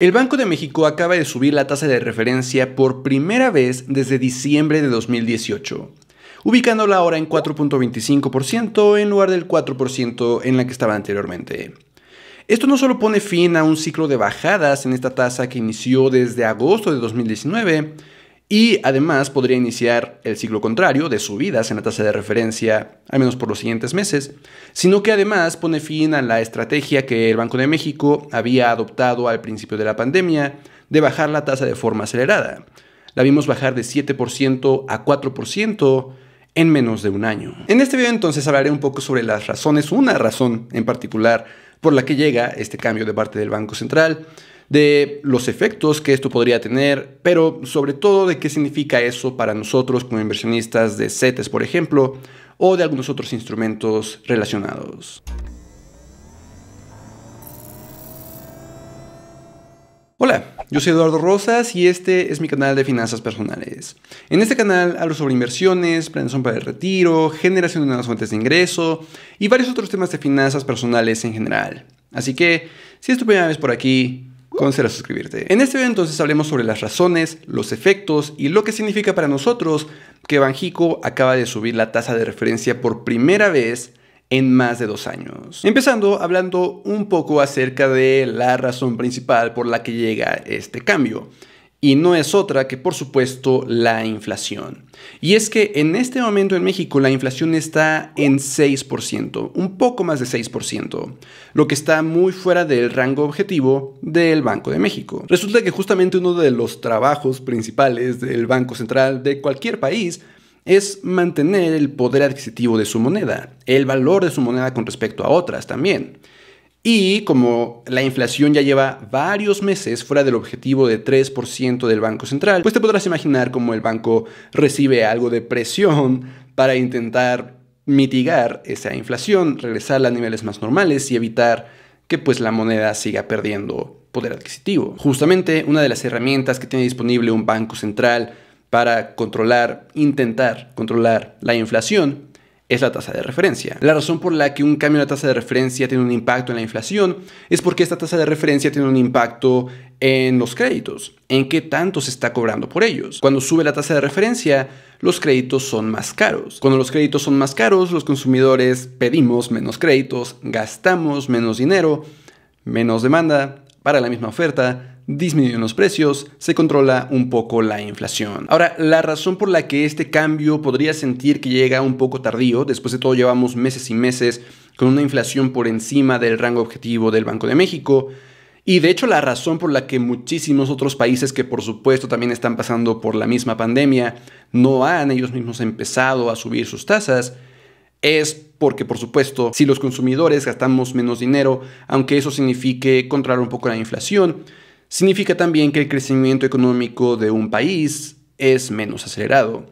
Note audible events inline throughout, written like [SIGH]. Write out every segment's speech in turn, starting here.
El Banco de México acaba de subir la tasa de referencia por primera vez desde diciembre de 2018, ubicándola ahora en 4.25% en lugar del 4% en la que estaba anteriormente. Esto no solo pone fin a un ciclo de bajadas en esta tasa que inició desde agosto de 2019, y además podría iniciar el ciclo contrario de subidas en la tasa de referencia, al menos por los siguientes meses, sino que además pone fin a la estrategia que el Banco de México había adoptado al principio de la pandemia de bajar la tasa de forma acelerada. La vimos bajar de 7% a 4% en menos de un año. En este video entonces hablaré un poco sobre las razones, una razón en particular por la que llega este cambio de parte del Banco Central, de los efectos que esto podría tener, pero sobre todo de qué significa eso para nosotros como inversionistas de CETES, por ejemplo, o de algunos otros instrumentos relacionados. Hola, yo soy Eduardo Rosas y este es mi canal de finanzas personales. En este canal hablo sobre inversiones, planeación para el retiro, generación de nuevas fuentes de ingreso y varios otros temas de finanzas personales en general. Así que, si es tu primera vez por aquí, a suscribirte. En este video entonces hablemos sobre las razones, los efectos y lo que significa para nosotros que Banjico acaba de subir la tasa de referencia por primera vez en más de dos años. Empezando hablando un poco acerca de la razón principal por la que llega este cambio y no es otra que por supuesto la inflación. Y es que en este momento en México la inflación está en 6%, un poco más de 6%, lo que está muy fuera del rango objetivo del Banco de México. Resulta que justamente uno de los trabajos principales del Banco Central de cualquier país es mantener el poder adquisitivo de su moneda, el valor de su moneda con respecto a otras también. Y como la inflación ya lleva varios meses fuera del objetivo de 3% del Banco Central, pues te podrás imaginar cómo el banco recibe algo de presión para intentar mitigar esa inflación, regresarla a niveles más normales y evitar que pues la moneda siga perdiendo poder adquisitivo. Justamente una de las herramientas que tiene disponible un banco central para controlar, intentar controlar la inflación es la tasa de referencia. La razón por la que un cambio en la tasa de referencia tiene un impacto en la inflación es porque esta tasa de referencia tiene un impacto en los créditos, en qué tanto se está cobrando por ellos. Cuando sube la tasa de referencia, los créditos son más caros. Cuando los créditos son más caros, los consumidores pedimos menos créditos, gastamos menos dinero, menos demanda para la misma oferta, disminuyen los precios, se controla un poco la inflación. Ahora, la razón por la que este cambio podría sentir que llega un poco tardío, después de todo llevamos meses y meses con una inflación por encima del rango objetivo del Banco de México, y de hecho la razón por la que muchísimos otros países que por supuesto también están pasando por la misma pandemia no han ellos mismos empezado a subir sus tasas, es porque por supuesto si los consumidores gastamos menos dinero, aunque eso signifique controlar un poco la inflación, significa también que el crecimiento económico de un país es menos acelerado,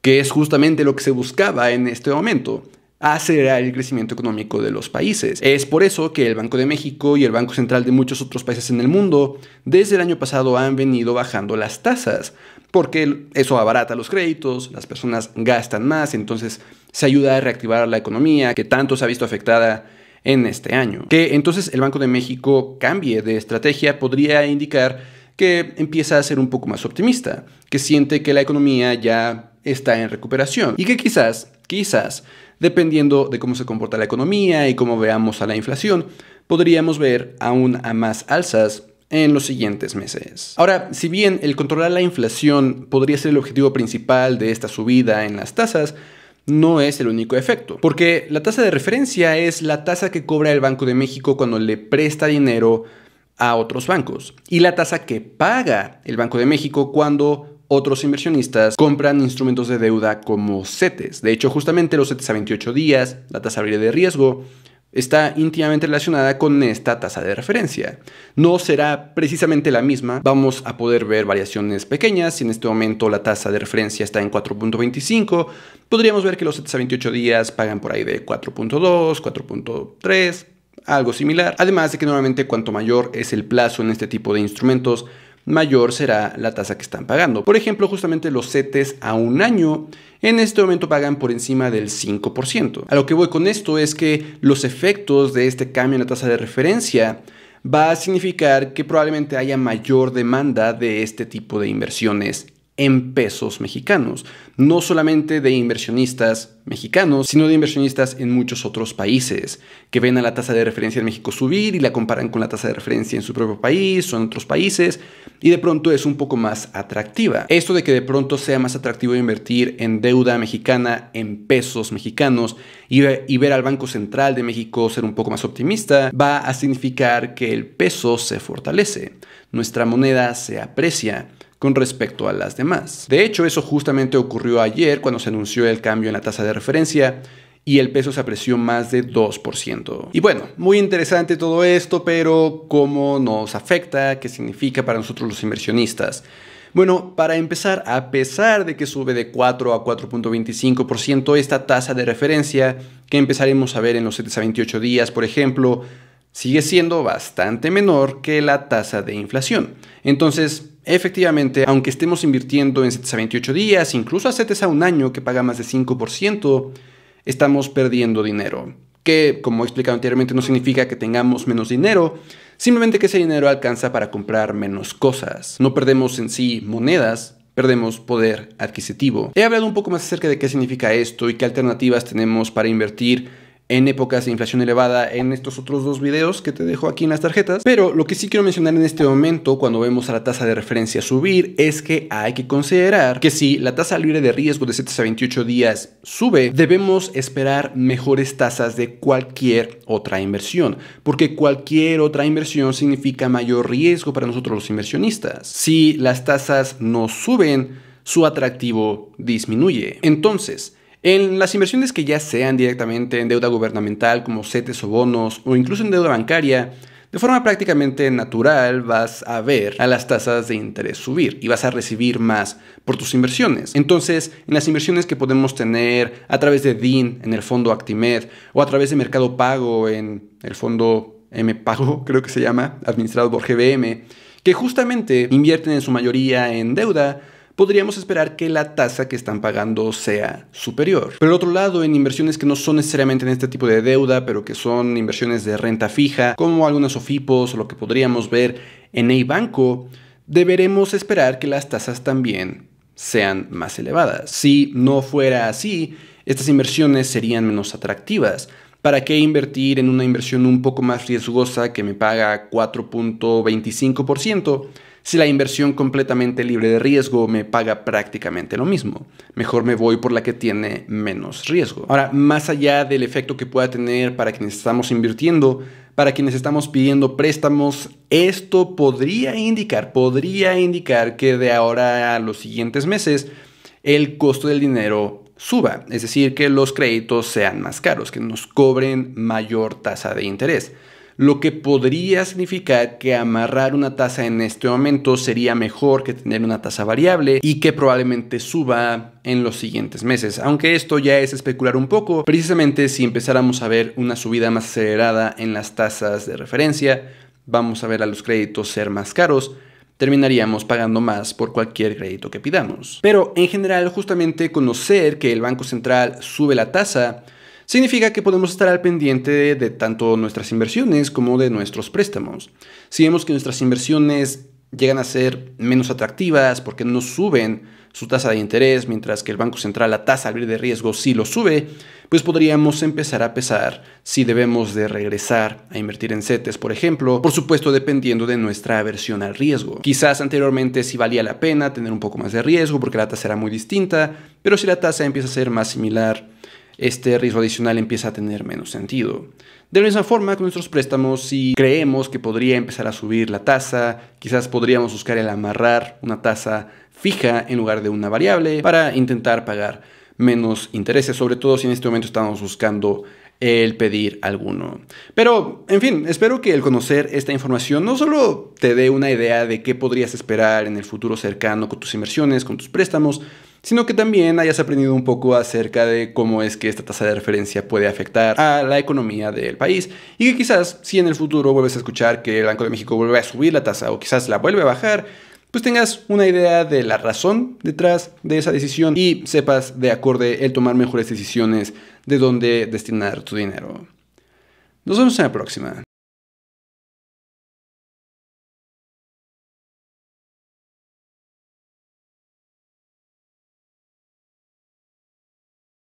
que es justamente lo que se buscaba en este momento, acelerar el crecimiento económico de los países. Es por eso que el Banco de México y el Banco Central de muchos otros países en el mundo desde el año pasado han venido bajando las tasas, porque eso abarata los créditos, las personas gastan más, entonces se ayuda a reactivar la economía que tanto se ha visto afectada en este año. Que entonces el Banco de México cambie de estrategia podría indicar que empieza a ser un poco más optimista, que siente que la economía ya está en recuperación y que quizás, quizás, dependiendo de cómo se comporta la economía y cómo veamos a la inflación, podríamos ver aún a más alzas en los siguientes meses. Ahora, si bien el controlar la inflación podría ser el objetivo principal de esta subida en las tasas, no es el único efecto, porque la tasa de referencia es la tasa que cobra el Banco de México cuando le presta dinero a otros bancos y la tasa que paga el Banco de México cuando otros inversionistas compran instrumentos de deuda como CETES. De hecho, justamente los CETES a 28 días, la tasa libre de riesgo, está íntimamente relacionada con esta tasa de referencia. No será precisamente la misma, vamos a poder ver variaciones pequeñas, si en este momento la tasa de referencia está en 4.25, podríamos ver que los 7 a 28 días pagan por ahí de 4.2, 4.3, algo similar. Además de que normalmente cuanto mayor es el plazo en este tipo de instrumentos, mayor será la tasa que están pagando. Por ejemplo, justamente los CETES a un año en este momento pagan por encima del 5%. A lo que voy con esto es que los efectos de este cambio en la tasa de referencia va a significar que probablemente haya mayor demanda de este tipo de inversiones en pesos mexicanos, no solamente de inversionistas mexicanos, sino de inversionistas en muchos otros países, que ven a la tasa de referencia en México subir y la comparan con la tasa de referencia en su propio país o en otros países, y de pronto es un poco más atractiva. Esto de que de pronto sea más atractivo invertir en deuda mexicana, en pesos mexicanos, y, y ver al Banco Central de México ser un poco más optimista, va a significar que el peso se fortalece, nuestra moneda se aprecia, con respecto a las demás. De hecho, eso justamente ocurrió ayer cuando se anunció el cambio en la tasa de referencia y el peso se apreció más de 2%. Y bueno, muy interesante todo esto, pero ¿cómo nos afecta? ¿Qué significa para nosotros los inversionistas? Bueno, para empezar, a pesar de que sube de 4 a 4.25%, esta tasa de referencia que empezaremos a ver en los 7 a 28 días, por ejemplo, sigue siendo bastante menor que la tasa de inflación. Entonces, efectivamente, aunque estemos invirtiendo en CETES a 28 días, incluso a CETES a un año que paga más de 5%, estamos perdiendo dinero. Que, como he explicado anteriormente, no significa que tengamos menos dinero, simplemente que ese dinero alcanza para comprar menos cosas. No perdemos en sí monedas, perdemos poder adquisitivo. He hablado un poco más acerca de qué significa esto y qué alternativas tenemos para invertir en épocas de inflación elevada en estos otros dos videos que te dejo aquí en las tarjetas. Pero lo que sí quiero mencionar en este momento cuando vemos a la tasa de referencia subir es que hay que considerar que si la tasa libre de riesgo de 7 a 28 días sube, debemos esperar mejores tasas de cualquier otra inversión, porque cualquier otra inversión significa mayor riesgo para nosotros los inversionistas. Si las tasas no suben, su atractivo disminuye. Entonces, en las inversiones que ya sean directamente en deuda gubernamental como CETES o bonos o incluso en deuda bancaria, de forma prácticamente natural vas a ver a las tasas de interés subir y vas a recibir más por tus inversiones. Entonces, en las inversiones que podemos tener a través de DIN en el fondo Actimed o a través de Mercado Pago en el fondo M Pago, [LAUGHS] creo que se llama, administrado por GBM, que justamente invierten en su mayoría en deuda, podríamos esperar que la tasa que están pagando sea superior. Por otro lado, en inversiones que no son necesariamente en este tipo de deuda, pero que son inversiones de renta fija, como algunas OFIPOS o lo que podríamos ver en EIBanco, deberemos esperar que las tasas también sean más elevadas. Si no fuera así, estas inversiones serían menos atractivas. ¿Para qué invertir en una inversión un poco más riesgosa que me paga 4.25%? Si la inversión completamente libre de riesgo me paga prácticamente lo mismo, mejor me voy por la que tiene menos riesgo. Ahora, más allá del efecto que pueda tener para quienes estamos invirtiendo, para quienes estamos pidiendo préstamos, esto podría indicar, podría indicar que de ahora a los siguientes meses el costo del dinero suba, es decir, que los créditos sean más caros, que nos cobren mayor tasa de interés lo que podría significar que amarrar una tasa en este momento sería mejor que tener una tasa variable y que probablemente suba en los siguientes meses. Aunque esto ya es especular un poco, precisamente si empezáramos a ver una subida más acelerada en las tasas de referencia, vamos a ver a los créditos ser más caros, terminaríamos pagando más por cualquier crédito que pidamos. Pero en general, justamente conocer que el Banco Central sube la tasa Significa que podemos estar al pendiente de, tanto nuestras inversiones como de nuestros préstamos. Si vemos que nuestras inversiones llegan a ser menos atractivas porque no suben su tasa de interés, mientras que el Banco Central la tasa de riesgo sí lo sube, pues podríamos empezar a pesar si debemos de regresar a invertir en CETES, por ejemplo, por supuesto dependiendo de nuestra aversión al riesgo. Quizás anteriormente sí valía la pena tener un poco más de riesgo porque la tasa era muy distinta, pero si la tasa empieza a ser más similar este riesgo adicional empieza a tener menos sentido. De la misma forma, con nuestros préstamos, si creemos que podría empezar a subir la tasa, quizás podríamos buscar el amarrar una tasa fija en lugar de una variable para intentar pagar menos intereses, sobre todo si en este momento estamos buscando el pedir alguno. Pero, en fin, espero que el conocer esta información no solo te dé una idea de qué podrías esperar en el futuro cercano con tus inversiones, con tus préstamos, sino que también hayas aprendido un poco acerca de cómo es que esta tasa de referencia puede afectar a la economía del país y que quizás si en el futuro vuelves a escuchar que el Banco de México vuelve a subir la tasa o quizás la vuelve a bajar, pues tengas una idea de la razón detrás de esa decisión y sepas de acorde el tomar mejores decisiones de dónde destinar tu dinero. Nos vemos en la próxima.